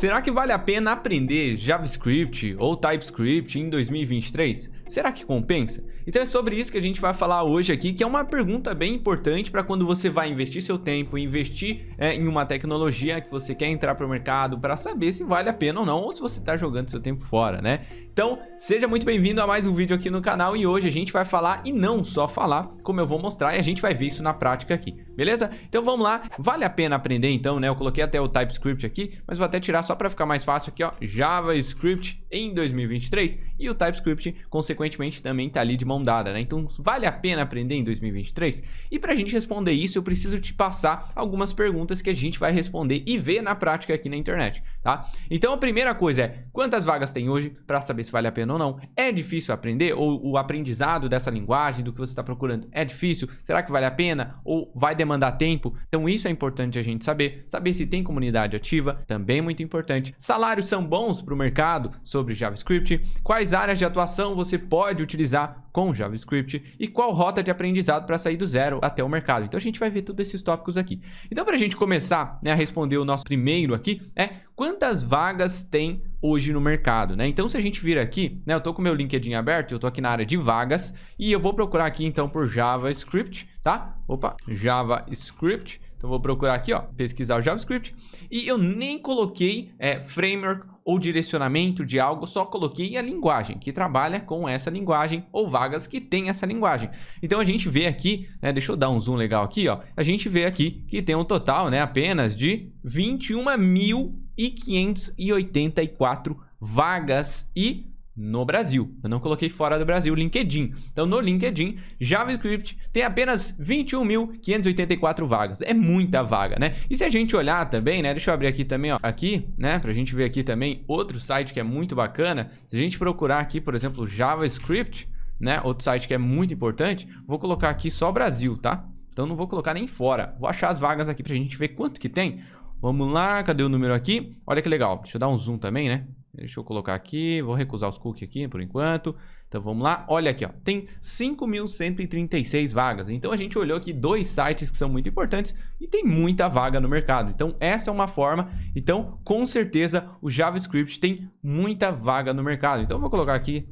Será que vale a pena aprender JavaScript ou TypeScript em 2023? Será que compensa? Então é sobre isso que a gente vai falar hoje aqui, que é uma pergunta bem importante para quando você vai investir seu tempo, investir é, em uma tecnologia que você quer entrar para o mercado para saber se vale a pena ou não, ou se você está jogando seu tempo fora, né? Então, seja muito bem-vindo a mais um vídeo aqui no canal e hoje a gente vai falar, e não só falar, como eu vou mostrar, e a gente vai ver isso na prática aqui, beleza? Então vamos lá, vale a pena aprender então, né? Eu coloquei até o TypeScript aqui, mas vou até tirar só para ficar mais fácil aqui, ó, JavaScript em 2023 e o TypeScript, consequentemente, também está ali de mão dada, né? Então, vale a pena aprender em 2023? E para a gente responder isso, eu preciso te passar algumas perguntas que a gente vai responder e ver na prática aqui na internet, tá? Então, a primeira coisa é quantas vagas tem hoje para saber se vale a pena ou não? É difícil aprender ou o aprendizado dessa linguagem, do que você está procurando, é difícil? Será que vale a pena ou vai demandar tempo? Então, isso é importante a gente saber. Saber se tem comunidade ativa, também é muito importante. Salários são bons para o mercado? Sobre sobre JavaScript, quais áreas de atuação você pode utilizar com JavaScript e qual rota de aprendizado para sair do zero até o mercado. Então a gente vai ver todos esses tópicos aqui. Então para a gente começar né, a responder o nosso primeiro aqui é quantas vagas tem hoje no mercado, né? Então se a gente vir aqui, né, eu tô com meu LinkedIn aberto, eu tô aqui na área de vagas e eu vou procurar aqui então por JavaScript, tá? Opa, JavaScript. Então vou procurar aqui, ó, pesquisar o JavaScript e eu nem coloquei é, framework ou direcionamento de algo, só coloquei a linguagem, que trabalha com essa linguagem, ou vagas que tem essa linguagem. Então a gente vê aqui, né, deixa eu dar um zoom legal aqui, ó, a gente vê aqui que tem um total né, apenas de 21.584 vagas e no Brasil. Eu não coloquei fora do Brasil, LinkedIn. Então, no LinkedIn, JavaScript tem apenas 21.584 vagas. É muita vaga, né? E se a gente olhar também, né? Deixa eu abrir aqui também, ó. Aqui, né? Pra gente ver aqui também outro site que é muito bacana. Se a gente procurar aqui, por exemplo, JavaScript, né? Outro site que é muito importante. Vou colocar aqui só Brasil, tá? Então, não vou colocar nem fora. Vou achar as vagas aqui pra gente ver quanto que tem. Vamos lá, cadê o número aqui? Olha que legal. Deixa eu dar um zoom também, né? Deixa eu colocar aqui, vou recusar os cookies aqui por enquanto. Então vamos lá, olha aqui, ó, tem 5.136 vagas. Então a gente olhou aqui dois sites que são muito importantes e tem muita vaga no mercado. Então essa é uma forma. Então com certeza o JavaScript tem muita vaga no mercado. Então eu vou colocar aqui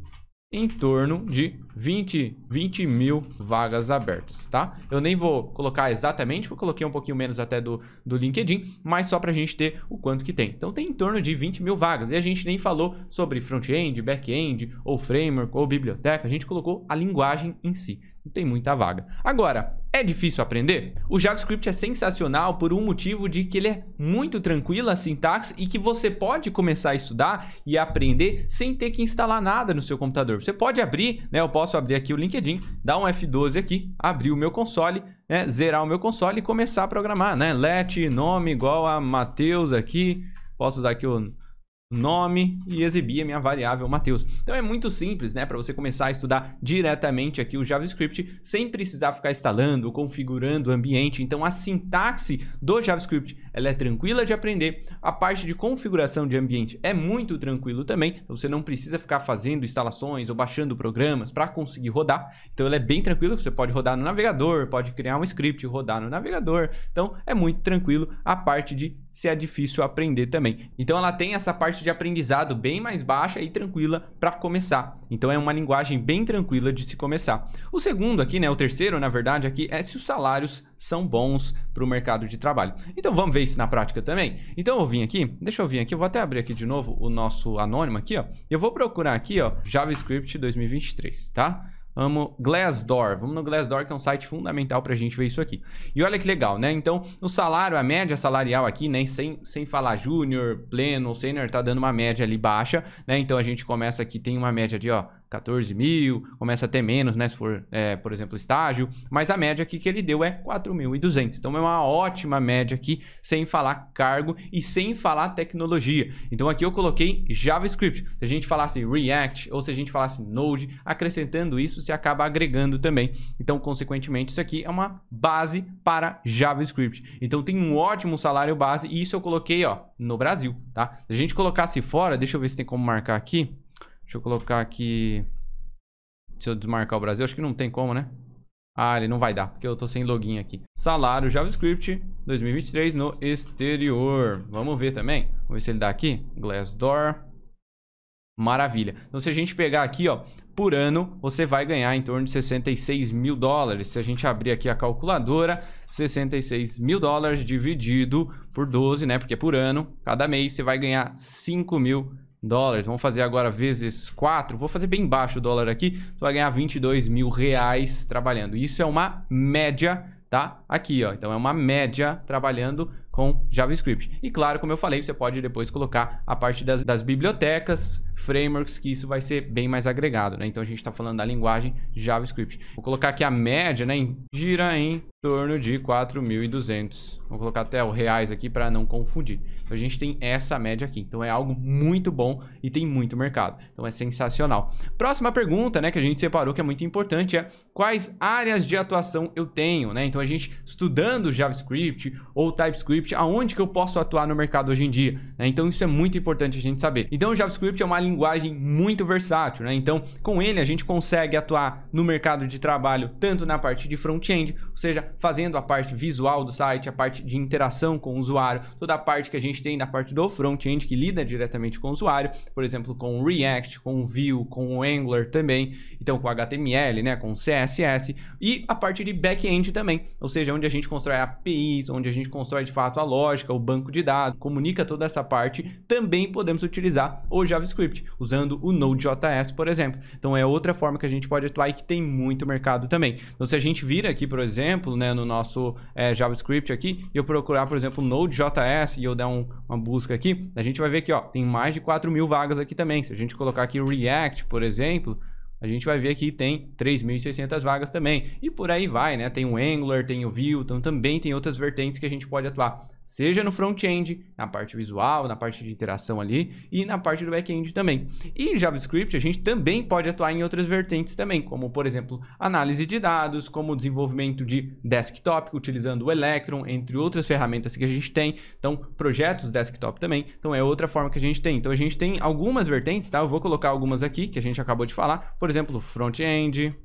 em torno de 20, 20 mil vagas abertas, tá? Eu nem vou colocar exatamente, vou coloquei um pouquinho menos até do, do LinkedIn, mas só para a gente ter o quanto que tem. Então tem em torno de 20 mil vagas. E a gente nem falou sobre front-end, back-end, ou framework, ou biblioteca, a gente colocou a linguagem em si tem muita vaga. Agora, é difícil aprender? O JavaScript é sensacional por um motivo de que ele é muito tranquilo a sintaxe e que você pode começar a estudar e aprender sem ter que instalar nada no seu computador. Você pode abrir, né? Eu posso abrir aqui o LinkedIn, dar um F12 aqui, abrir o meu console, né? Zerar o meu console e começar a programar, né? Let nome igual a Mateus aqui. Posso usar aqui o nome e exibir a minha variável Mateus. Então é muito simples, né, para você começar a estudar diretamente aqui o JavaScript sem precisar ficar instalando, configurando o ambiente. Então a sintaxe do JavaScript ela é tranquila de aprender, a parte de configuração de ambiente é muito tranquilo também, então você não precisa ficar fazendo instalações ou baixando programas para conseguir rodar, então ela é bem tranquila, você pode rodar no navegador, pode criar um script e rodar no navegador, então é muito tranquilo a parte de se é difícil aprender também. Então ela tem essa parte de aprendizado bem mais baixa e tranquila para começar. Então é uma linguagem bem tranquila de se começar. O segundo aqui, né, o terceiro na verdade aqui é se os salários são bons para o mercado de trabalho. Então vamos ver isso na prática também. Então eu vim aqui, deixa eu vir aqui, eu vou até abrir aqui de novo o nosso anônimo aqui, ó. Eu vou procurar aqui, ó, JavaScript 2023, tá? Amo Glassdoor. Vamos no Glassdoor, que é um site fundamental para a gente ver isso aqui. E olha que legal, né? Então, o salário, a média salarial aqui, né? Sem, sem falar júnior, pleno, sênior, tá dando uma média ali baixa, né? Então, a gente começa aqui, tem uma média de, ó, 14 mil, começa a ter menos, né? Se for, é, por exemplo, estágio. Mas a média aqui que ele deu é 4.200. Então é uma ótima média aqui, sem falar cargo e sem falar tecnologia. Então aqui eu coloquei JavaScript. Se a gente falasse React ou se a gente falasse Node, acrescentando isso, se acaba agregando também. Então, consequentemente, isso aqui é uma base para JavaScript. Então tem um ótimo salário base e isso eu coloquei, ó, no Brasil, tá? Se a gente colocasse fora, deixa eu ver se tem como marcar aqui. Deixa eu colocar aqui... Se eu desmarcar o Brasil, acho que não tem como, né? Ah, ele não vai dar, porque eu tô sem login aqui. Salário JavaScript 2023 no exterior. Vamos ver também. Vamos ver se ele dá aqui. Glassdoor. Maravilha. Então, se a gente pegar aqui, ó, por ano, você vai ganhar em torno de 66 mil dólares. Se a gente abrir aqui a calculadora, 66 mil dólares dividido por 12, né? Porque é por ano, cada mês, você vai ganhar 5 mil dólares. Vamos fazer agora vezes 4. Vou fazer bem baixo o dólar aqui. Você vai ganhar 22 mil reais trabalhando. Isso é uma média, tá? Aqui, ó. Então é uma média trabalhando com JavaScript. E claro, como eu falei, você pode depois colocar a parte das, das bibliotecas, frameworks, que isso vai ser bem mais agregado, né? Então a gente está falando da linguagem JavaScript. Vou colocar aqui a média, né? Gira em torno de 4.200. Vou colocar até o reais aqui para não confundir. Então, a gente tem essa média aqui. Então é algo muito bom e tem muito mercado. Então é sensacional. Próxima pergunta, né, que a gente separou que é muito importante é quais áreas de atuação eu tenho, né? Então a gente estudando JavaScript ou TypeScript, aonde que eu posso atuar no mercado hoje em dia, né? Então isso é muito importante a gente saber. Então o JavaScript é uma linguagem muito versátil, né? Então com ele a gente consegue atuar no mercado de trabalho tanto na parte de front-end, ou seja, fazendo a parte visual do site, a parte de interação com o usuário, toda a parte que a gente tem da parte do front-end que lida diretamente com o usuário, por exemplo, com o React, com o Vue, com o Angular também, então com HTML, né, com CSS e a parte de back-end também, ou seja, onde a gente constrói APIs, onde a gente constrói de fato a lógica, o banco de dados, comunica toda essa parte, também podemos utilizar o JavaScript, usando o Node.js, por exemplo. Então é outra forma que a gente pode atuar e que tem muito mercado também. Então se a gente vir aqui, por exemplo, né, no nosso é, JavaScript aqui e eu procurar, por exemplo, Node.js e eu der um, uma busca aqui, a gente vai ver que ó, tem mais de 4 mil vagas aqui também. Se a gente colocar aqui React, por exemplo, a gente vai ver que tem 3.600 vagas também. E por aí vai, né? Tem o Angular, tem o Vue, então também tem outras vertentes que a gente pode atuar seja no front-end, na parte visual, na parte de interação ali e na parte do back-end também. E em JavaScript a gente também pode atuar em outras vertentes também, como por exemplo análise de dados, como desenvolvimento de desktop utilizando o Electron, entre outras ferramentas que a gente tem. Então projetos desktop também, então é outra forma que a gente tem. Então a gente tem algumas vertentes, tá? Eu vou colocar algumas aqui que a gente acabou de falar, por exemplo front-end,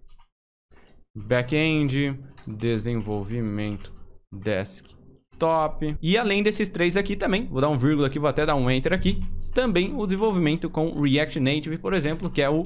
back-end, desenvolvimento desktop top. E além desses três aqui também, vou dar um vírgula aqui, vou até dar um enter aqui, também o desenvolvimento com React Native, por exemplo, que é o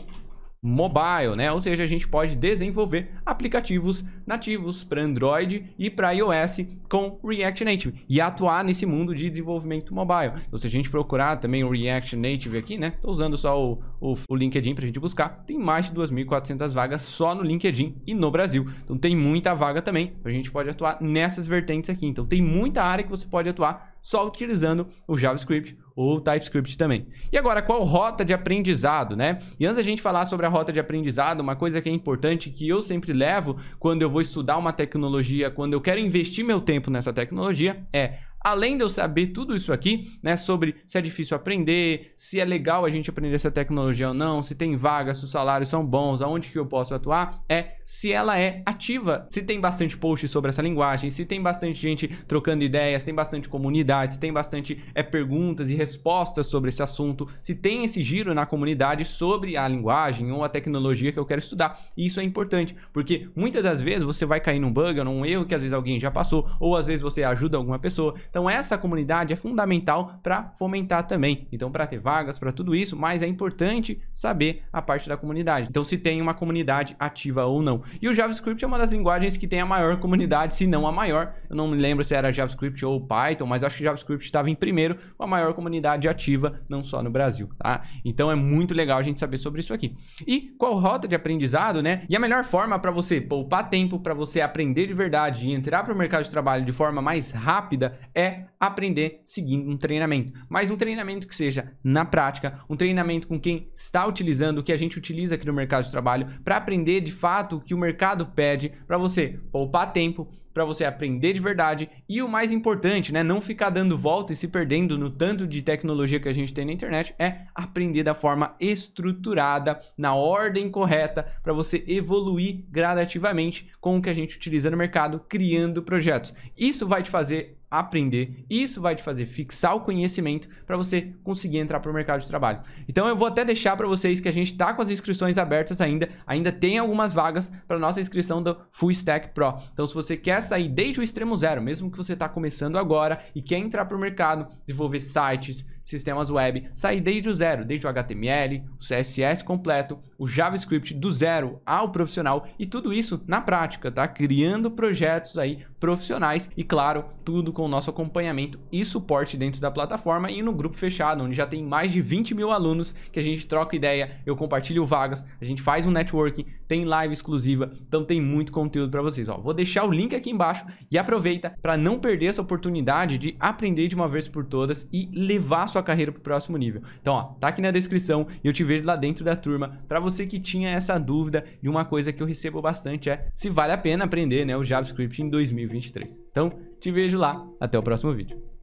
mobile, né? Ou seja, a gente pode desenvolver aplicativos nativos para Android e para iOS com React Native e atuar nesse mundo de desenvolvimento mobile. Então, se a gente procurar também o React Native aqui, né? Estou usando só o, o, o LinkedIn para a gente buscar. Tem mais de 2.400 vagas só no LinkedIn e no Brasil. Então, tem muita vaga também. A gente pode atuar nessas vertentes aqui. Então, tem muita área que você pode atuar só utilizando o JavaScript ou TypeScript também. E agora, qual rota de aprendizado, né? E antes a gente falar sobre a rota de aprendizado, uma coisa que é importante que eu sempre levo quando eu vou estudar uma tecnologia, quando eu quero investir meu tempo nessa tecnologia, é além de eu saber tudo isso aqui, né, sobre se é difícil aprender, se é legal a gente aprender essa tecnologia ou não, se tem vaga, se os salários são bons, aonde que eu posso atuar, é se ela é ativa, se tem bastante posts sobre essa linguagem, se tem bastante gente trocando ideias, tem bastante comunidade, se tem bastante é, perguntas e respostas sobre esse assunto, se tem esse giro na comunidade sobre a linguagem ou a tecnologia que eu quero estudar. E isso é importante, porque muitas das vezes você vai cair num bug ou num erro que às vezes alguém já passou, ou às vezes você ajuda alguma pessoa. Então essa comunidade é fundamental para fomentar também. Então para ter vagas, para tudo isso, mas é importante saber a parte da comunidade. Então se tem uma comunidade ativa ou não. E o JavaScript é uma das linguagens que tem a maior comunidade, se não a maior. Eu não me lembro se era JavaScript ou Python, mas acho que JavaScript estava em primeiro, com a maior comunidade ativa, não só no Brasil, tá? Então é muito legal a gente saber sobre isso aqui. E qual rota de aprendizado, né? E a melhor forma para você poupar tempo, para você aprender de verdade e entrar para o mercado de trabalho de forma mais rápida é é aprender seguindo um treinamento. Mas um treinamento que seja na prática, um treinamento com quem está utilizando o que a gente utiliza aqui no mercado de trabalho para aprender de fato o que o mercado pede para você poupar tempo, para você aprender de verdade e o mais importante, né, não ficar dando volta e se perdendo no tanto de tecnologia que a gente tem na internet, é aprender da forma estruturada, na ordem correta, para você evoluir gradativamente com o que a gente utiliza no mercado, criando projetos. Isso vai te fazer aprender. Isso vai te fazer fixar o conhecimento para você conseguir entrar para o mercado de trabalho. Então eu vou até deixar para vocês que a gente está com as inscrições abertas ainda. Ainda tem algumas vagas para nossa inscrição do Full Stack Pro. Então se você quer sair desde o extremo zero, mesmo que você está começando agora e quer entrar para o mercado, desenvolver sites, sistemas web, sair desde o zero, desde o HTML, o CSS completo, o JavaScript do zero ao profissional e tudo isso na prática, tá? Criando projetos aí profissionais e claro, tudo com o nosso acompanhamento e suporte dentro da plataforma e no grupo fechado, onde já tem mais de 20 mil alunos que a gente troca ideia, eu compartilho vagas, a gente faz um networking, tem live exclusiva, então tem muito conteúdo para vocês. Ó, vou deixar o link aqui embaixo e aproveita para não perder essa oportunidade de aprender de uma vez por todas e levar sua sua carreira para o próximo nível. Então, ó, tá aqui na descrição e eu te vejo lá dentro da turma. Para você que tinha essa dúvida e uma coisa que eu recebo bastante é se vale a pena aprender né, o JavaScript em 2023. Então, te vejo lá. Até o próximo vídeo.